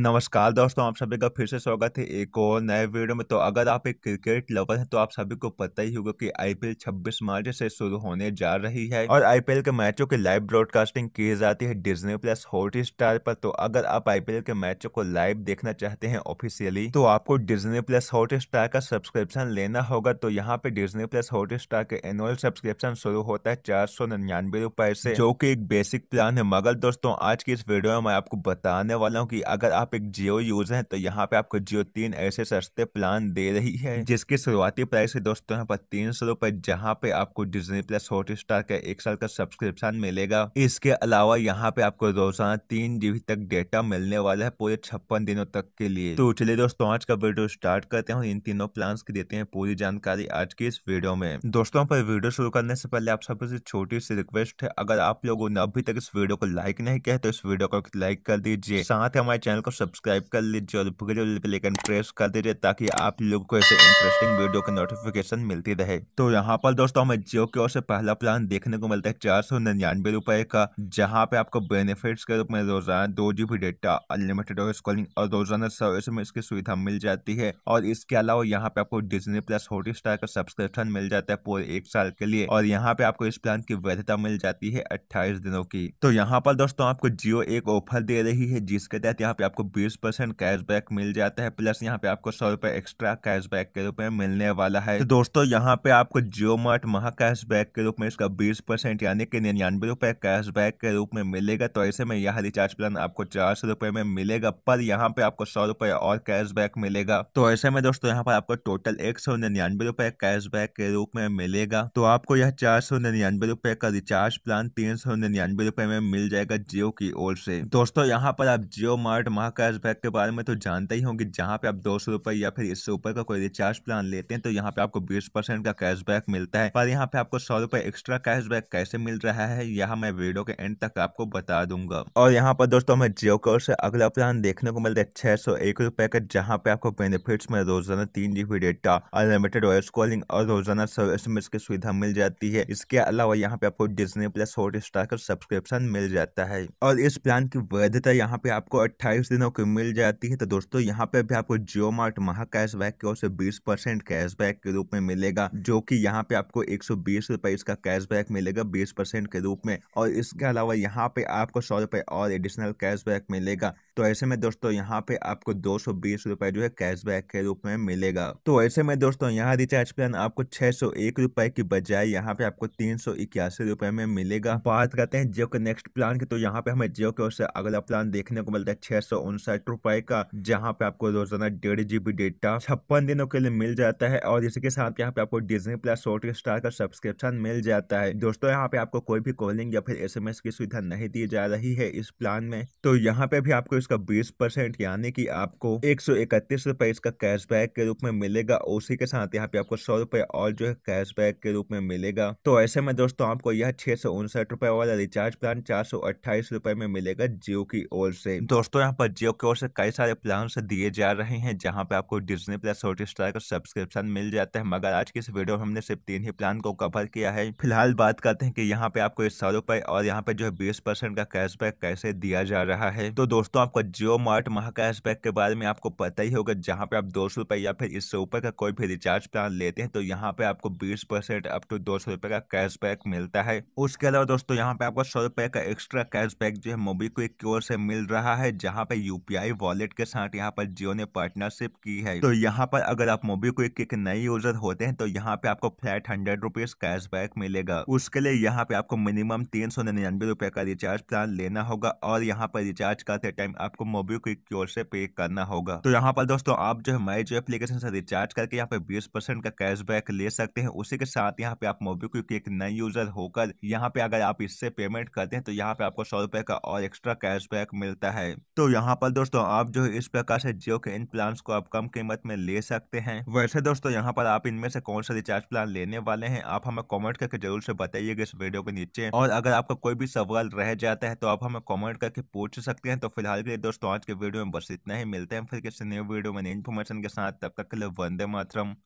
नमस्कार दोस्तों आप सभी का फिर से स्वागत है एक और नए वीडियो में तो अगर आप एक क्रिकेट लवर हैं तो आप सभी को पता ही होगा कि आईपीएल 26 मार्च से शुरू होने जा रही है और आईपीएल के मैचों की लाइव ब्रॉडकास्टिंग की जाती है डिज्नी प्लस हॉट स्टार पर तो अगर आप आईपीएल के मैचों को लाइव देखना चाहते हैं ऑफिशियली तो आपको डिज्नी प्लस हॉट स्टार का सब्सक्रिप्शन लेना होगा तो यहाँ पे डिज्नी प्लस हॉट स्टार के एनुअल सब्सक्रिप्शन शुरू होता है चार सौ निन्यानवे से जो की एक बेसिक प्लान है मगर दोस्तों आज की इस वीडियो में मैं आपको बताने वाला हूँ की अगर आप आप एक जियो यूजर हैं तो यहाँ पे आपको जियो तीन ऐसे सस्ते प्लान दे रही है जिसकी शुरुआती प्राइस है दोस्तों यहाँ पर तीन सौ रूपए जहाँ पे आपको डिजनी प्लस हॉट स्टार का एक साल का सब्सक्रिप्शन मिलेगा इसके अलावा यहाँ पे आपको रोजाना तीन जीबी तक डेटा मिलने वाला है पूरे छप्पन दिनों तक के लिए तो चलिए दोस्तों आज का वीडियो स्टार्ट करते हैं इन तीनों प्लान की देते हैं पूरी जानकारी आज की इस वीडियो में दोस्तों पर वीडियो शुरू करने से पहले आप सबसे छोटी सी रिक्वेस्ट है अगर आप लोगों ने अभी तक इस वीडियो को लाइक नहीं किया तो इस वीडियो को लाइक कर दीजिए साथ ही हमारे चैनल को सब्सक्राइब कर लीजिए और बेल पे लेकर प्रेस कर दीजिए ताकि आप लोगों को ऐसे इंटरेस्टिंग वीडियो की नोटिफिकेशन मिलती रहे तो यहाँ पर दोस्तों हमें जियो की ओर से पहला प्लान देखने को मिलता है चार सौ निन्यानवे रुपए का जहाँ पे आपको बेनिफिट्स के रूप में रोजाना दो जीबी डेटा अनलिमिटेड और स्कॉलिंग और रोजाना सर्विस में इसकी सुविधा मिल जाती है और इसके अलावा यहाँ पे आपको डिजनी प्लस हॉट स्टार का सब्सक्रिप्शन मिल जाता है पूरे एक साल के लिए और यहाँ पे आपको इस प्लान की वैधता मिल जाती है अट्ठाईस दिनों की तो यहाँ पर दोस्तों आपको जियो एक ऑफर दे रही है जिसके तहत यहाँ पे आपको आपको बीस परसेंट कैशबैक मिल जाता है प्लस यहाँ पे आपको सौ रुपए एक्स्ट्रा कैशबैक के रूप में मिलने वाला है तो दोस्तों यहाँ पे आपको जियो मार्ट महा कैशबैक के रूप में इसका बीस परसेंट यानी कि निन्यानवे रुपये कैशबैक के रूप में मिलेगा तो ऐसे में यह रिचार्ज प्लान आपको चार सौ रुपये में मिलेगा पर यहाँ पे आपको सौ रुपये और कैशबैक मिलेगा तो ऐसे में दोस्तों यहाँ पर आपको टोटल एक सौ निन्यानवे रुपये कैशबैक के रूप में मिलेगा तो आपको यह चार सौ निन्यानवे रुपये का रिचार्ज प्लान तीन सौ निन्यानवे रुपये में मिल जाएगा जियो की ओर से दोस्तों यहाँ पर आप जियो मार्ट महा यहाँ कैशबैक के बारे में तो जानते ही होंगे जहाँ पे आप दो सौ रुपए या फिर इससे ऊपर का कोई रिचार्ज प्लान लेते हैं तो यहाँ पे आपको बीस परसेंट का कैशबैक मिलता है पर यहाँ पे आपको सौ रुपए एक्स्ट्रा कैशबैक कैसे मिल रहा है यह मैं वीडियो के एंड तक आपको बता दूंगा और यहाँ पर दोस्तों हमें जियो कोर से अगला प्लान देखने को मिलता है छह सौ एक रुपए का जहाँ पे आपको बेनिफिट में रोजाना तीन GB data unlimited voice calling और रोजाना सौ एस की सुविधा मिल जाती है इसके अलावा यहाँ पे आपको डिजनी प्लस हॉट स्टार का सब्सक्रिप्शन मिल जाता है और इस प्लान की वैधता यहाँ पे आपको अट्ठाईस खरीदों की मिल जाती है तो दोस्तों यहाँ पे भी आपको जियो मार्ट महा कैशबैक की ओर से बीस परसेंट कैशबैक के रूप में मिलेगा जो कि यहाँ पे आपको एक सौ बीस रुपए इसका कैशबैक मिलेगा बीस परसेंट के रूप में और इसके अलावा यहाँ पे आपको सौ रुपए और एडिशनल कैशबैक मिलेगा तो ऐसे में दोस्तों यहाँ पे आपको दो सौ बीस रुपए जो है कैशबैक के रूप में मिलेगा तो ऐसे में दोस्तों यहाँ रिचार्ज प्लान आपको छह सौ एक रुपए की बजाय यहाँ पे आपको तीन सौ इक्यासी रुपए में मिलेगा बात करते हैं जियो के नेक्स्ट प्लान की तो यहाँ पे हमें जियो की ओर से अगला प्लान देखने को मिलता है छह सौ उनसठ रुपए का जहाँ पे आपको रोजाना डेढ़ जीबी डेटा छप्पन दिनों के लिए मिल जाता है और इसी के साथ यहाँ पे आपको डिजनी प्लस हॉट स्टार का सब्सक्रिप्शन मिल जाता है दोस्तों यहाँ पे आपको कोई भी कॉलिंग या फिर एस की सुविधा नहीं दी जा रही है इस प्लान में तो यहाँ पे भी आपको इसका बीस परसेंट यानी की आपको एक सौ इकतीस इसका कैशबैक के रूप में मिलेगा उसी के साथ यहाँ पे आपको सौ और जो है कैशबैक के रूप में मिलेगा तो ऐसे में दोस्तों आपको यह छह सौ उनसठ रुपए वाला रिचार्ज प्लान चार सौ अट्ठाईस रुपए में मिलेगा जियो की ओर से दोस्तों यहाँ पर जियो की ओर से कई सारे प्लान दिए जा रहे हैं जहां पे आपको डिजनी प्लस हॉटस्टार का सब्सक्रिप्शन मिल जाता है मगर आज की इस वीडियो में हमने सिर्फ तीन ही प्लान को कवर किया है फिलहाल बात करते हैं कि यहाँ पे आपको सौ रुपए और यहाँ पे जो है बीस परसेंट का कैशबैक कैसे दिया जा रहा है तो दोस्तों आपको जियो मार्ट महा कैशबैक के बारे में आपको पता ही होगा जहाँ पे आप दो सौ या फिर इससे ऊपर का कोई भी रिचार्ज प्लान लेते हैं तो यहाँ पे आपको बीस परसेंट अप टू दो सौ का कैशबैक मिलता है उसके अलावा दोस्तों यहाँ पे आपको सौ का एक्स्ट्रा कैशबैक जो है मोबीक्विक की ओर से मिल रहा है जहाँ पे यूपीआई वॉलेट के साथ यहाँ पर जियो ने पार्टनरशिप की है तो यहाँ पर अगर आप मोबीक्विक के नए यूजर होते हैं तो यहाँ पे आपको फ्लैट हंड्रेड रुपीज कैशबैक मिलेगा उसके लिए यहाँ पे आपको मिनिमम तीन सौ निन्यानवे रुपए का रिचार्ज प्लान लेना होगा और यहाँ पर रिचार्ज करते टाइम आपको मोबीक्विक की ओर से पे करना होगा तो यहाँ पर दोस्तों आप जो है माई जो एप्लीकेशन से रिचार्ज करके यहाँ पे बीस परसेंट का कैशबैक ले सकते हैं उसी के साथ यहाँ पे आप मोबीक्विक के एक नए यूजर होकर यहाँ पे अगर आप इससे पेमेंट करते हैं तो यहाँ पे आपको सौ का और एक्स्ट्रा कैशबैक मिलता है तो यहाँ पर दोस्तों आप जो इस प्रकार से जियो के इन प्लान को आप कम कीमत में ले सकते हैं वैसे दोस्तों यहाँ पर आप इनमें से कौन सा रिचार्ज प्लान लेने वाले हैं आप हमें कॉमेंट करके जरूर से बताइएगा इस वीडियो के नीचे और अगर आपका कोई भी सवाल रह जाता है तो आप हमें कॉमेंट करके पूछ सकते हैं तो फिलहाल के लिए दोस्तों आज के वीडियो में बस इतना ही मिलते हैं फिर किसी न्यू वीडियो में इन्फॉर्मेशन के साथ तब तक के लिए वंदे मातरम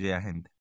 जय हिंद